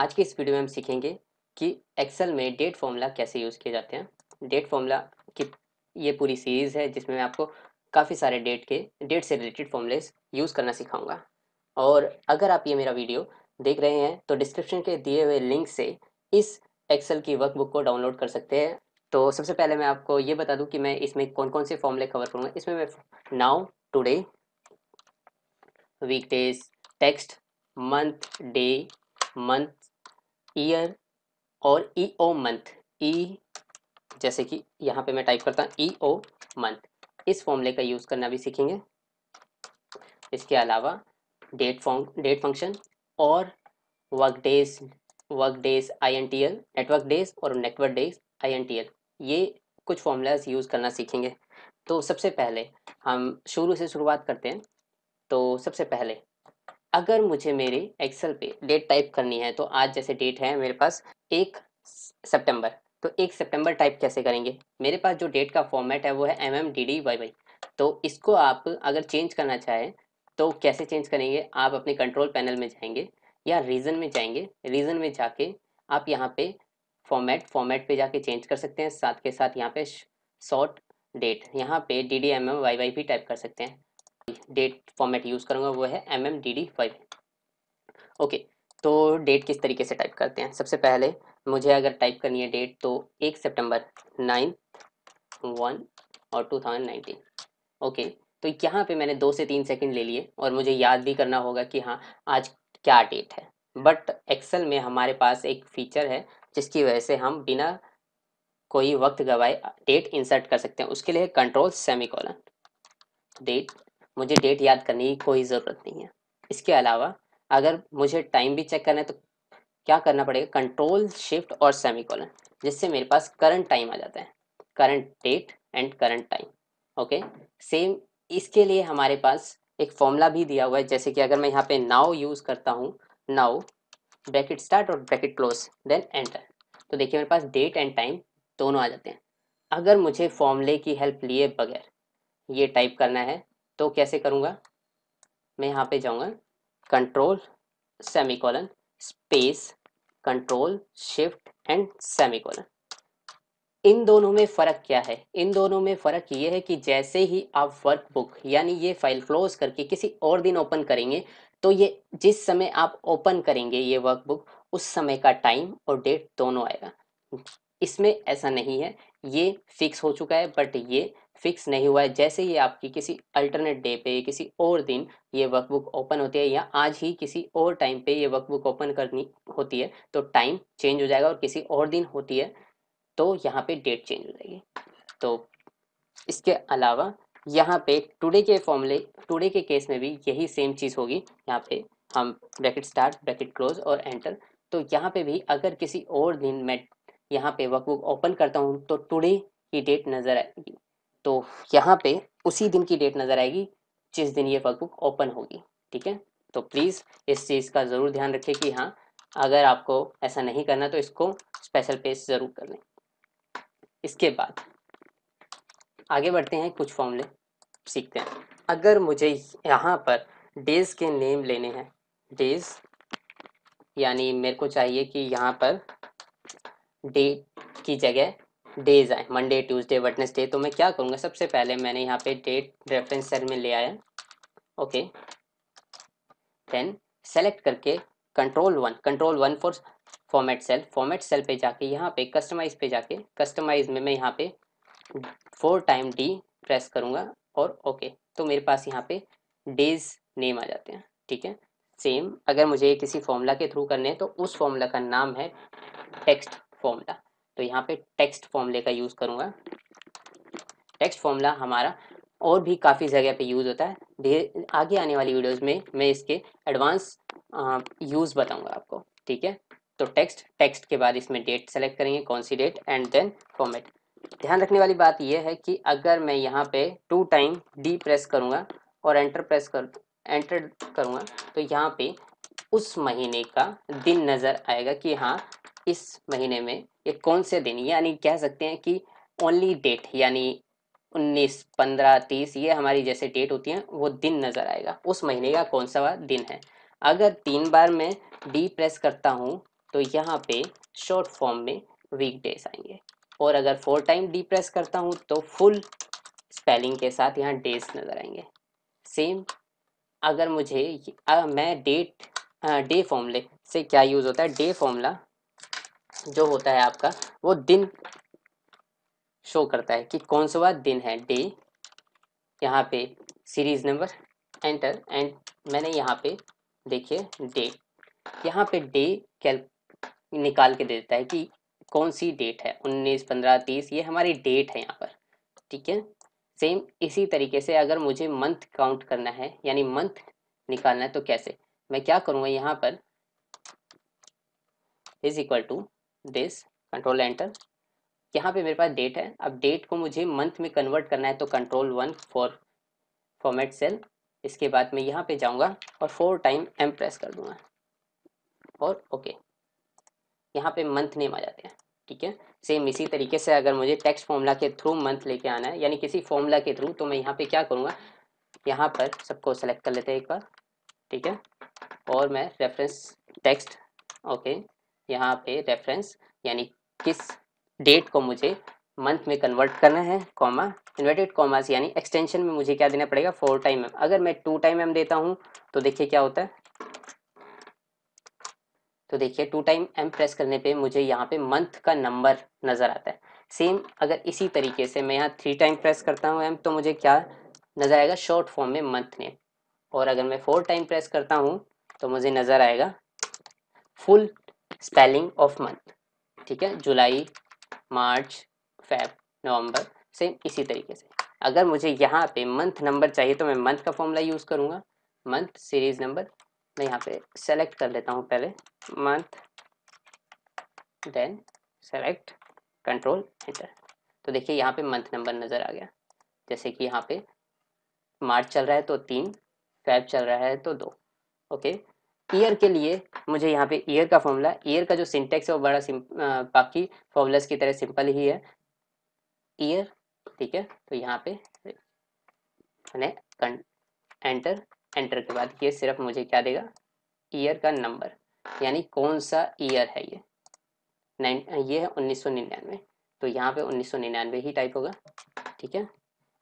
आज के इस वीडियो में हम सीखेंगे कि एक्सेल में डेट फॉर्मूला कैसे यूज़ किए जाते हैं डेट फॉर्मूला की ये पूरी सीरीज़ है जिसमें मैं आपको काफ़ी सारे डेट के डेट से रिलेटेड फॉर्मूलेस यूज़ करना सिखाऊंगा और अगर आप ये मेरा वीडियो देख रहे हैं तो डिस्क्रिप्शन के दिए हुए लिंक से इस एक्सेल की वर्कबुक को डाउनलोड कर सकते हैं तो सबसे पहले मैं आपको ये बता दूँ कि मैं इसमें कौन कौन से फॉर्मूले कवर करूँगा इसमें मैं now today weekdays text month day month year और ई ओ मंथ ई जैसे कि यहाँ पे मैं टाइप करता हूँ ई ओ मंथ इस फॉर्मूले का यूज़ करना भी सीखेंगे इसके अलावा डेट फॉर्म डेट फंक्शन और work days work days I N T L network days और network days I N T L ये कुछ फॉर्मूलाज यूज़ करना सीखेंगे तो सबसे पहले हम शुरू से शुरुआत करते हैं तो सबसे पहले अगर मुझे मेरे एक्सेल पे डेट टाइप करनी है तो आज जैसे डेट है मेरे पास एक सितंबर तो एक सितंबर टाइप कैसे करेंगे मेरे पास जो डेट का फॉर्मेट है वो है M M D D Y Y तो इसको आप अगर चेंज करना चाहें तो कैसे चेंज करेंगे आप अपने कंट्रोल पैनल में जाएंगे या रीजन में जाएंगे रीजन में जाके आप यहाँ पे फॉर्मेट फॉर्मेट पे जाके चेंज कर सकते हैं साथ के साथ यहाँ पे शॉर्ट डेट यहाँ पे D D M M Y Y भी टाइप कर सकते हैं डेट फॉर्मेट यूज़ करूँगा वो है M M D D five okay तो डेट किस तरीके से टाइप करते हैं सबसे पहले मुझे अगर टाइप करनी है डेट तो एक सितंबर नाइन वन और टू थाउजेंड नाइनटीन ओके तो यहाँ पे मैंने दो से तीन सेकंड ले लिए और मुझे याद भी करना होगा कि हाँ आज क्या डेट है बट एक्सेल में हमारे पास एक फीचर है जिसकी वजह से हम बिना कोई वक्त गवाए डेट इंसर्ट कर सकते हैं उसके लिए कंट्रोल सेमी कॉलन डेट मुझे डेट याद करने की कोई ज़रूरत नहीं है इसके अलावा अगर मुझे टाइम भी चेक करना है तो क्या करना पड़ेगा कंट्रोल शिफ्ट और सेमी कॉलन जिससे मेरे पास करंट टाइम आ जाता है current date and current time okay same इसके लिए हमारे पास एक फॉर्मूला भी दिया हुआ है जैसे कि अगर मैं यहाँ पे नाव यूज़ करता हूँ नाव ब्रैकेट स्टार्ट और ब्रैकेट क्लोज देन एंटर तो देखिए मेरे पास डेट एंड टाइम दोनों आ जाते हैं अगर मुझे फॉर्मूले की हेल्प लिए बगैर ये टाइप करना है तो कैसे करूँगा मैं यहाँ पे जाऊँगा control semicolon space control shift and semicolon इन दोनों में फ़र्क क्या है इन दोनों में फ़र्क ये है कि जैसे ही आप वर्कबुक यानी ये फाइल क्लोज करके किसी और दिन ओपन करेंगे तो ये जिस समय आप ओपन करेंगे ये वर्कबुक उस समय का टाइम और डेट दोनों आएगा इसमें ऐसा नहीं है ये फिक्स हो चुका है बट ये फिक्स नहीं हुआ है जैसे ही आपकी किसी अल्टरनेट डे पे किसी और दिन ये वर्कबुक ओपन होती है या आज ही किसी और टाइम पे ये वर्कबुक ओपन करनी होती है तो टाइम चेंज हो जाएगा और किसी और दिन होती है तो यहाँ पे डेट चेंज हो जाएगी तो इसके अलावा यहाँ पे टुडे के फॉर्मूले टुडे के केस में भी यही सेम चीज़ होगी यहाँ पे हम ब्रैकेट स्टार्ट ब्रैकेट क्लोज और एंटर तो यहाँ पे भी अगर किसी और दिन मैं यहाँ पे वर्कबुक ओपन करता हूँ तो टुडे की डेट नज़र आएगी तो यहाँ पे उसी दिन की डेट नज़र आएगी जिस दिन ये वर्कबुक ओपन होगी ठीक है तो प्लीज़ इस चीज़ का ज़रूर ध्यान रखें कि हाँ अगर आपको ऐसा नहीं करना तो इसको स्पेशल पेज ज़रूर कर लें इसके बाद आगे बढ़ते हैं कुछ फॉर्मूले सीखते हैं अगर मुझे यहाँ पर डेज के नेम लेने हैं डेज यानी मेरे को चाहिए कि यहाँ पर डे की जगह डेज आए मंडे ट्यूसडे वटनेसडे तो मैं क्या करूँगा सबसे पहले मैंने यहाँ पे डेट रेफरेंस सेल में ले आया ओके देन सेलेक्ट करके control one control one for format cell format cell पे जाके यहाँ पे कस्टमाइज पे जाके कस्टमाइज में मैं यहाँ पे फोर टाइम डी प्रेस करूँगा और ओके okay, तो मेरे पास यहाँ पे डेज नेम आ जाते हैं ठीक है सेम अगर मुझे किसी फॉर्मूला के थ्रू करने हैं तो उस फॉर्मूला का नाम है टेक्स्ट फॉर्मूला तो यहाँ पे टेक्स्ट फॉर्मूले का यूज़ करूंगा टेक्स्ट फॉर्मूला हमारा और भी काफ़ी जगह पे यूज़ होता है आगे आने वाली वीडियोस में मैं इसके एडवांस यूज़ बताऊंगा आपको ठीक है तो टेक्स्ट टेक्स्ट के बाद इसमें डेट सेलेक्ट करेंगे कौन सी डेट एंड देन फॉर्मेट ध्यान रखने वाली बात यह है कि अगर मैं यहाँ पे टू टाइम डी प्रेस करूंगा और एंटर प्रेस कर एंटर करूंगा तो यहाँ पे उस महीने का दिन नज़र आएगा कि हाँ इस महीने में ये कौन से दिन यानी कह सकते हैं कि ओनली डेट यानी उन्नीस पंद्रह तीस ये हमारी जैसे डेट होती हैं वो दिन नज़र आएगा उस महीने का कौन सा दिन है अगर तीन बार मैं डी प्रेस करता हूँ तो यहाँ पे शॉर्ट फॉर्म में वीक डेज आएंगे और अगर फोर टाइम डी प्रेस करता हूँ तो फुल स्पेलिंग के साथ यहाँ डेज नज़र आएंगे सेम अगर मुझे अगर मैं डेट डे फॉर्मूले से क्या यूज़ होता है डे फॉर्मला जो होता है आपका वो दिन शो करता है कि कौन सा दिन है डे यहाँ पे सीरीज नंबर एंटर एंड मैंने यहाँ पे देखिए डे यहाँ पे डे कैल निकाल के दे देता है कि कौन सी डेट है उन्नीस पंद्रह तीस ये हमारी डेट है यहाँ पर ठीक है सेम इसी तरीके से अगर मुझे मंथ काउंट करना है यानी मंथ निकालना है तो कैसे मैं क्या करूँगा यहाँ पर is equal to this control enter यहाँ पे मेरे पास डेट है अब डेट को मुझे मंथ में कन्वर्ट करना है तो control one for format cell इसके बाद मैं यहाँ पे जाऊँगा और फोर टाइम एम प्रेस कर दूंगा और ओके यहाँ पे मंथ नेम आ जाते हैं ठीक है सेम इसी तरीके से अगर मुझे टेक्स्ट फॉर्मूला के थ्रू मंथ लेके आना है यानी किसी फॉर्मूला के थ्रू तो मैं यहाँ पे क्या करूँगा यहाँ पर सबको सेलेक्ट कर लेते हैं एक बार ठीक है और मैं रेफरेंस टेक्स्ट ओके यहाँ पे रेफरेंस यानी किस डेट को मुझे मंथ में कन्वर्ट करना है कॉमा इन्वर्टेड कॉमास यानी एक्सटेंशन में मुझे क्या देना पड़ेगा फोर टाइम एम अगर मैं टू टाइम एम देता हूँ तो देखिए क्या होता है तो देखिए टू टाइम एम प्रेस करने पे मुझे यहाँ पे मंथ का नंबर नज़र आता है सेम अगर इसी तरीके से मैं यहाँ थ्री टाइम प्रेस करता हूँ एम तो मुझे क्या नज़र आएगा शॉर्ट फॉर्म में मंथ नेम और अगर मैं फोर टाइम प्रेस करता हूँ तो मुझे नज़र आएगा फुल स्पेलिंग ऑफ मंथ ठीक है जुलाई मार्च फेब नवंबर सेम इसी तरीके से अगर मुझे यहाँ पे मंथ नंबर चाहिए तो मैं मंथ का फॉर्मूला यूज़ करूँगा मंथ सीरीज नंबर मैं यहाँ पे सेलेक्ट कर लेता हूँ पहले month then select control enter तो देखिए यहाँ पे मंथ नंबर नज़र आ गया जैसे कि यहाँ पे मार्च चल रहा है तो तीन फेब चल रहा है तो दो ओके ईयर के लिए मुझे यहाँ पे ईयर का फॉर्मूला ईयर का जो सिंटेक्स है वो बड़ा बाकी फॉर्मूलाज की तरह सिंपल ही है ईयर ठीक है तो यहाँ पे मैंने एंटर एंटर के बाद ये सिर्फ मुझे क्या देगा ईयर का नंबर यानी कौन सा ईयर है ये नाइन ये है उन्नीस सौ निन्यानवे तो यहाँ पे उन्नीस सौ निन्यानवे ही टाइप होगा ठीक है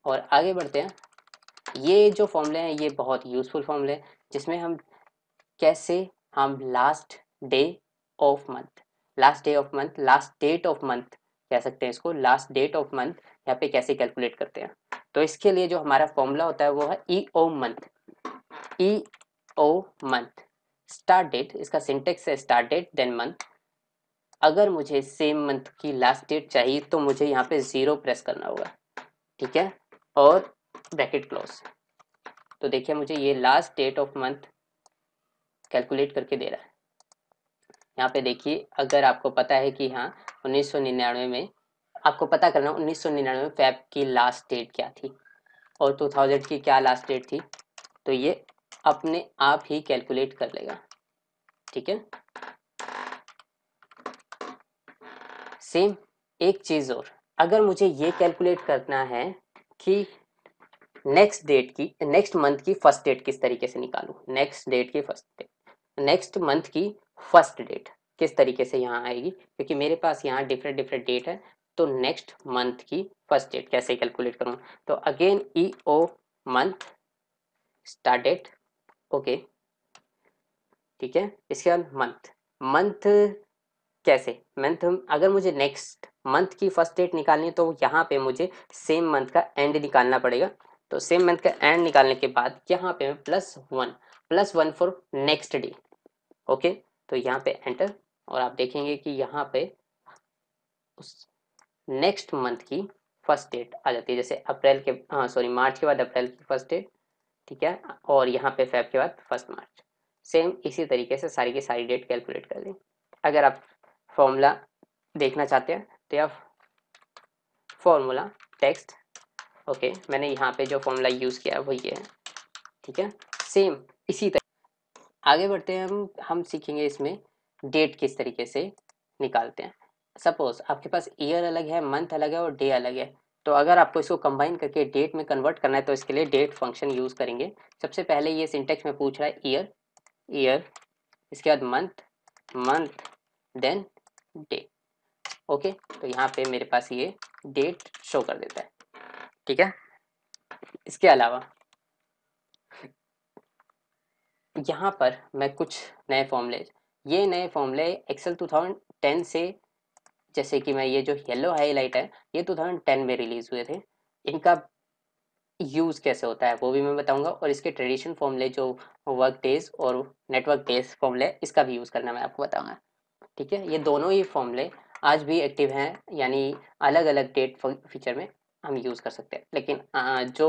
और आगे बढ़ते हैं ये जो फॉर्मूले हैं ये बहुत यूज़फुल फॉर्मूले हैं जिसमें हम कैसे हम last day of month last day of month last date of month कह सकते हैं इसको लास्ट डेट ऑफ मंथ यहाँ पे कैसे कैलकुलेट करते हैं तो इसके लिए जो हमारा फॉर्मूला होता है वो है E O month E O month start date इसका सिंटेक्स है स्टार्ट डेट देन मंथ अगर मुझे सेम मंथ की लास्ट डेट चाहिए तो मुझे यहाँ पे ज़ीरो प्रेस करना होगा ठीक है और ब्रैकेट क्लोज तो देखिए मुझे ये last date of month calculate करके दे रहा है यहाँ पे देखिए अगर आपको पता है कि हाँ उन्नीस में आपको पता करना उन्नीस सौ में फैब की लास्ट डेट क्या थी और 2000 की क्या लास्ट डेट थी तो ये अपने आप ही कैलकुलेट कर लेगा ठीक है सेम एक चीज़ और अगर मुझे ये कैलकुलेट करना है कि नेक्स्ट डेट की नेक्स्ट मंथ की फर्स्ट डेट किस तरीके से निकालू नेक्स्ट डेट की फर्स्ट डेट नेक्स्ट मंथ की फर्स्ट डेट किस तरीके से यहाँ आएगी क्योंकि मेरे पास यहाँ डिफरेंट डिफरेंट डेट है तो नेक्स्ट मंथ की फर्स्ट डेट कैसे कैलकुलेट करूँ तो again E O month start date okay ठीक है इसके बाद मंथ मंथ कैसे मंथ अगर मुझे नेक्स्ट मंथ की फर्स्ट डेट निकालनी है तो यहाँ पे मुझे सेम मंथ का एंड निकालना पड़ेगा तो सेम मंथ का एंड निकालने के बाद यहाँ पे मैं plus one plus one for next day okay तो यहाँ पे एंटर और आप देखेंगे कि यहाँ पे उस नेक्स्ट मंथ की फर्स्ट डेट आ जाती है जैसे अप्रैल के हाँ सॉरी मार्च के बाद अप्रैल की फर्स्ट डेट ठीक है और यहाँ पे फेब के बाद फर्स्ट मार्च सेम इसी तरीके से सारी की सारी डेट कैलकुलेट कर लें अगर आप फॉर्मूला देखना चाहते हैं तो आप फॉर्मूला टेक्स्ट ओके मैंने यहाँ पे जो फॉर्मूला यूज़ किया है वो ये है ठीक है सेम इसी तरह आगे बढ़ते हैं हम हम सीखेंगे इसमें डेट किस तरीके से निकालते हैं सपोज आपके पास ईयर अलग है मंथ अलग है और डे अलग है तो अगर आपको इसको कंबाइन करके डेट में कन्वर्ट करना है तो इसके लिए डेट फंक्शन यूज़ करेंगे सबसे पहले ये सिंटेक्स में पूछ रहा है ईयर ईयर इसके बाद month month then day okay तो यहाँ पे मेरे पास ये डेट शो कर देता है ठीक है इसके अलावा यहाँ पर मैं कुछ नए फॉर्मूले ये नए फॉर्मूले एक्सेल 2010 से जैसे कि मैं ये जो येलो हाईलाइट है ये 2010 में रिलीज़ हुए थे इनका यूज़ कैसे होता है वो भी मैं बताऊंगा और इसके ट्रेडिशन फॉर्मूले जो वर्क डेज और नेटवर्क डेज फॉर्मूले इसका भी यूज़ करना मैं आपको बताऊँगा ठीक है ये दोनों ही फॉर्मूले आज भी एक्टिव हैं यानी अलग अलग डेट फीचर में हम यूज़ कर सकते हैं लेकिन जो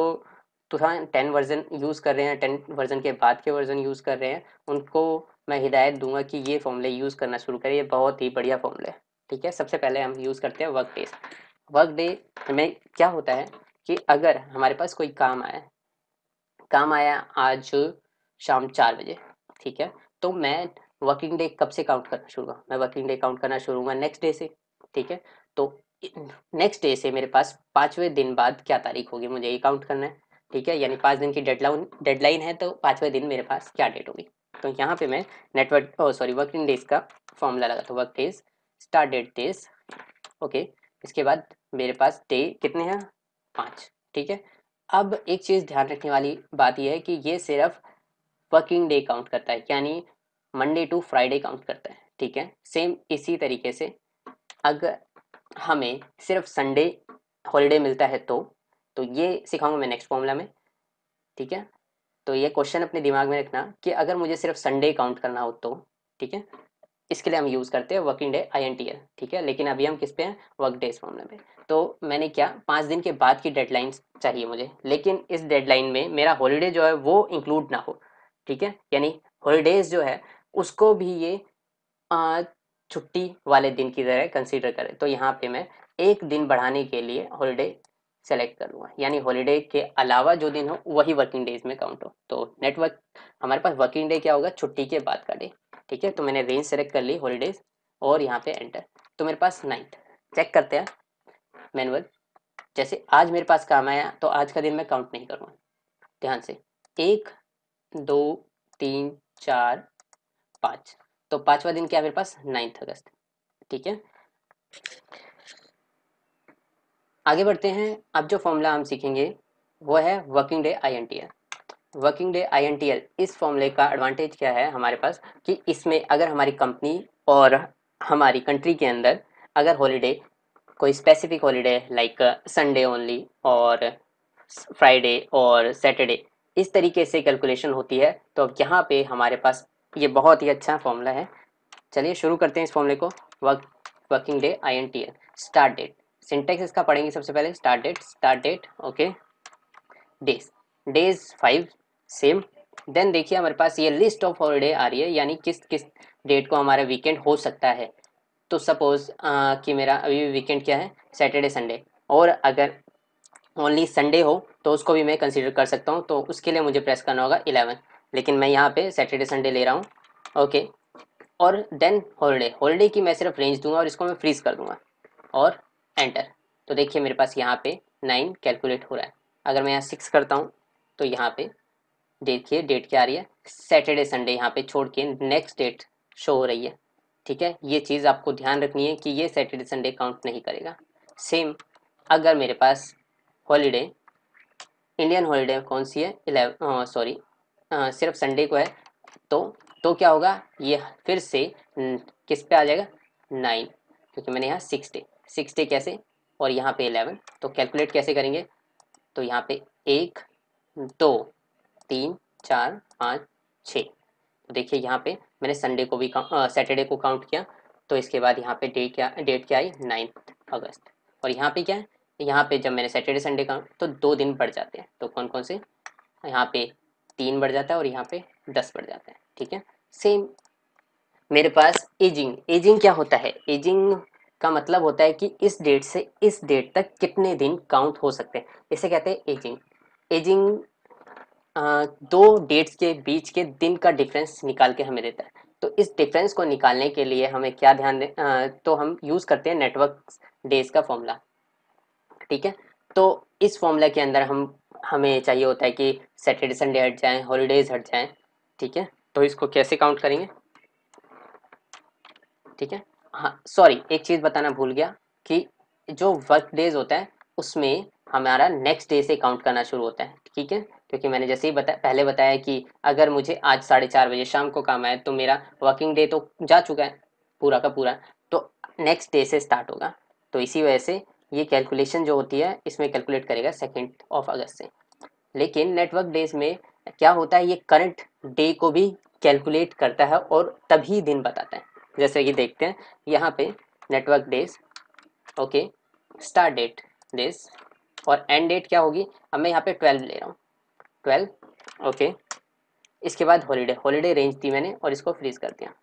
तो हाँ टेन वर्जन यूज़ कर रहे हैं टेन वर्जन के बाद के वर्जन यूज़ कर रहे हैं उनको मैं हिदायत दूंगा कि ये फॉर्मूले यूज़ करना शुरू करें ये बहुत ही बढ़िया फॉर्मूले है ठीक है सबसे पहले हम यूज़ करते हैं वर्क डेज वर्क डे में क्या होता है कि अगर हमारे पास कोई काम आया काम आया आज शाम चार बजे ठीक है तो मैं वर्किंग डे कब से काउंट करना शुरू करूँगा मैं वर्किंग डे काउंट करना शुरू करूँगा नेक्स्ट डे से ठीक है तो नेक्स्ट डे से मेरे पास पाँचवें दिन बाद क्या तारीख होगी मुझे ये काउंट करना है ठीक है यानी पाँच दिन की डेडलाइन डेडलाइन है तो पाँचवें दिन मेरे पास क्या डेट होगी तो यहाँ पे मैं नेटवर्क सॉरी वर्किंग डेज का फॉर्मूला लगा था work days start date days okay इसके बाद मेरे पास डे कितने हैं पाँच ठीक है अब एक चीज़ ध्यान रखने वाली बात यह है कि ये सिर्फ वर्किंग डे काउंट करता है यानी मंडे टू फ्राइडे काउंट करता है ठीक है सेम इसी तरीके से अगर हमें सिर्फ संडे हॉलीडे मिलता है तो तो ये सिखाऊंगा मैं नेक्स्ट फॉर्मूला में ठीक है तो ये क्वेश्चन अपने दिमाग में रखना कि अगर मुझे सिर्फ संडे काउंट करना हो तो ठीक है इसके लिए हम यूज़ करते हैं working day I N T L ठीक है लेकिन अभी हम किस पे हैं वर्क डे इस फॉर्मूले में तो मैंने क्या पाँच दिन के बाद की डेडलाइन चाहिए मुझे लेकिन इस डेडलाइन में मेरा हॉलीडे जो है वो इंक्लूड ना हो ठीक है यानी हॉलीडेज जो है उसको भी ये छुट्टी वाले दिन की तरह कंसिडर करें तो यहाँ पे मैं एक दिन बढ़ाने के लिए हॉलीडे सेलेक्ट कर लूँगा यानी हॉलीडे के अलावा जो दिन हो वही वर्किंग डेज में काउंट हो तो नेटवर्क हमारे पास वर्किंग डे क्या होगा छुट्टी के बाद का डे ठीक है तो मैंने रेंज सेलेक्ट कर ली हॉलीडेज और यहाँ पे एंटर तो मेरे पास नाइट चेक करते हैं मैनुअल जैसे आज मेरे पास काम आया तो आज का दिन मैं काउंट नहीं करूँगा ध्यान से एक दो तीन चार पाँच तो पाँचवा दिन क्या मेरे पास नाइन्थ अगस्त ठीक है आगे बढ़ते हैं अब जो फॉर्मूला हम सीखेंगे वो है working day I N T L working day I N T L इस फॉर्मूले का एडवांटेज क्या है हमारे पास कि इसमें अगर हमारी कंपनी और हमारी कंट्री के अंदर अगर हॉलीडे कोई specific holiday like Sunday only और फ्राइडे और सैटरडे इस तरीके से कैलकुलेशन होती है तो अब यहाँ पे हमारे पास ये बहुत ही अच्छा फॉर्मूला है चलिए शुरू करते हैं इस फॉर्मूले को work working day I N T L start date syntax इसका पढ़ेंगे सबसे पहले start date start date okay days days five same then देखिए हमारे पास ये लिस्ट ऑफ हॉलीडे आ रही है यानी किस किस डेट को हमारा वीकेंड हो सकता है तो सपोज कि मेरा अभी वीकेंड क्या है सैटरडे संडे और अगर ओनली संडे हो तो उसको भी मैं कंसिडर कर सकता हूँ तो उसके लिए मुझे प्रेस करना होगा इलेवन लेकिन मैं यहाँ पे सैटरडे संडे ले रहा हूँ ओके और देन हॉलीडे हॉलीडे की मैं सिर्फ रेंज दूंगा और इसको मैं फ्रीज कर दूंगा और एंटर तो देखिए मेरे पास यहाँ पे नाइन कैलकुलेट हो रहा है अगर मैं यहाँ सिक्स करता हूँ तो यहाँ पे देखिए डेट क्या आ रही है सैटरडे संडे यहाँ पे छोड़ के नेक्स्ट डेट शो हो रही है ठीक है ये चीज़ आपको ध्यान रखनी है कि ये सैटरडे संडे काउंट नहीं करेगा सेम अगर मेरे पास हॉलीडे इंडियन हॉलीडे कौन सी है इलेवन सॉरी सिर्फ संडे को है तो तो क्या होगा ये फिर से किस पे आ जाएगा नाइन क्योंकि मैंने यहाँ सिक्स डे सिक्स डे कैसे और यहाँ पे एलेवन तो कैलकुलेट कैसे करेंगे तो यहाँ पे एक दो तीन चार पाँच छः तो देखिए यहाँ पे मैंने संडे को भी सैटरडे को काउंट किया तो इसके बाद यहाँ पे डेट क्या डेट क्या आई नाइन्थ अगस्त और यहाँ पे क्या है यहाँ पे जब मैंने सैटरडे संडे काउंट तो दो दिन बढ़ जाते हैं तो कौन कौन से यहाँ पे तीन बढ़ जाता है और यहाँ पे दस बढ़ जाता है ठीक है सेम मेरे पास एजिंग एजिंग क्या होता है एजिंग का मतलब होता है कि इस डेट से इस डेट तक कितने दिन काउंट हो सकते हैं इसे कहते हैं एजिंग एजिंग आ, दो डेट्स के बीच के दिन का डिफरेंस निकाल के हमें देता है तो इस डिफरेंस को निकालने के लिए हमें क्या ध्यान दें तो हम यूज़ करते हैं नेटवर्क डेज का फॉर्मूला ठीक है तो इस फॉर्मूला के अंदर हम हमें चाहिए होता है कि सैटरडे संडे हट जाएँ हॉलीडेज हट जाएँ ठीक है तो इसको कैसे काउंट करेंगे ठीक है हाँ सॉरी एक चीज़ बताना भूल गया कि जो वर्क डेज होता है उसमें हमारा नेक्स्ट डे से काउंट करना शुरू होता है ठीक है क्योंकि मैंने जैसे ही बता पहले बताया कि अगर मुझे आज साढ़े चार बजे शाम को काम आए तो मेरा वर्किंग डे तो जा चुका है पूरा का पूरा तो नेक्स्ट डे से स्टार्ट होगा तो इसी वजह से ये कैलकुलेशन जो होती है इसमें कैलकुलेट करेगा सेकेंड ऑफ अगस्त से लेकिन नेटवर्क डेज में क्या होता है ये करंट डे को भी कैलकुलेट करता है और तभी दिन बताता है जैसे कि देखते हैं यहाँ पे network days okay start date days और एंड डेट क्या होगी अब मैं यहाँ पे ट्वेल्व ले रहा हूँ ट्वेल्व ओके इसके बाद हॉलीडे हॉलीडे रेंज थी मैंने और इसको फ्रीज कर दिया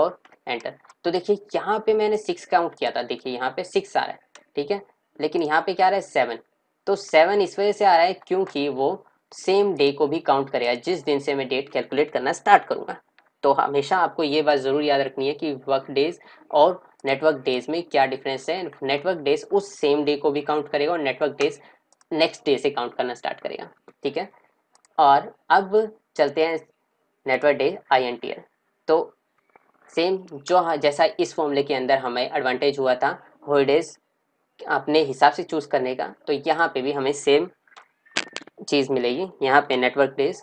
और एंटर तो देखिए यहाँ पे मैंने सिक्स काउंट किया था देखिए यहाँ पे सिक्स आ रहा है ठीक है लेकिन यहाँ पे क्या आ रहा है सेवन तो सेवन इस वजह से आ रहा है क्योंकि वो सेम डे को भी काउंट करेगा जिस दिन से मैं डेट कैलकुलेट करना स्टार्ट करूँगा तो हमेशा आपको ये बात ज़रूर याद रखनी है कि वर्क डेज और नेटवर्क डेज में क्या डिफरेंस है नेटवर्क डेज उस सेम डे को भी काउंट करेगा और नेटवर्क डेज नेक्स्ट डे से काउंट करना स्टार्ट करेगा ठीक है और अब चलते हैं नेटवर्क डे आई तो सेम जो हाँ, जैसा इस फॉर्मूले के अंदर हमें एडवांटेज हुआ था होलीडेज अपने हिसाब से चूज़ करने का तो यहाँ पे भी हमें सेम चीज़ मिलेगी यहाँ पे नेटवर्क डेज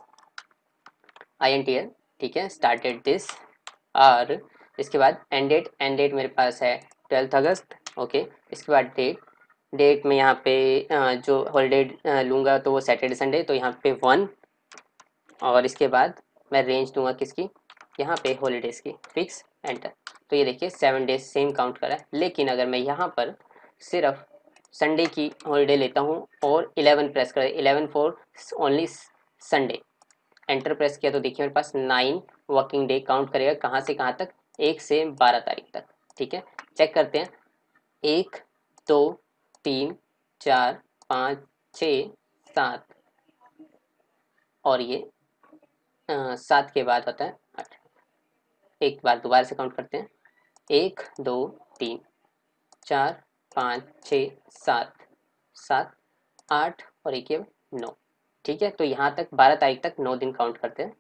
आई एन ठीक है स्टार्टेड दिस और इसके बाद एंड डेट एंड डेट मेरे पास है ट्वेल्थ अगस्त ओके इसके बाद डेट डेट में यहाँ पे जो हॉलीडे लूँगा तो वो सैटरडे संडे तो यहाँ पे वन और इसके बाद मैं रेंज दूंगा किसकी यहाँ पे हॉलीडेज़ की फिक्स एंटर तो ये देखिए सेवन डेज सेम काउंट करा है लेकिन अगर मैं यहाँ पर सिर्फ संडे की हॉलीडे लेता हूँ और इलेवन प्रेस करें eleven four only Sunday enter press किया तो देखिए मेरे पास नाइन वर्किंग डे काउंट करेगा कहाँ से कहाँ तक एक से बारह तारीख तक ठीक है चेक करते हैं एक दो तीन चार पाँच छ सात और ये सात के बाद होता है आठ एक बार दोबारा से काउंट करते हैं एक दो तीन चार पाँच छ सात सात आठ और एक नौ ठीक है तो यहाँ तक बारह तारीख तक नौ दिन काउंट करते हैं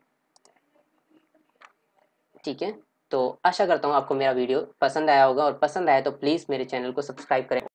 ठीक है तो आशा करता हूँ आपको मेरा वीडियो पसंद आया होगा और पसंद आया तो प्लीज़ मेरे चैनल को सब्सक्राइब करें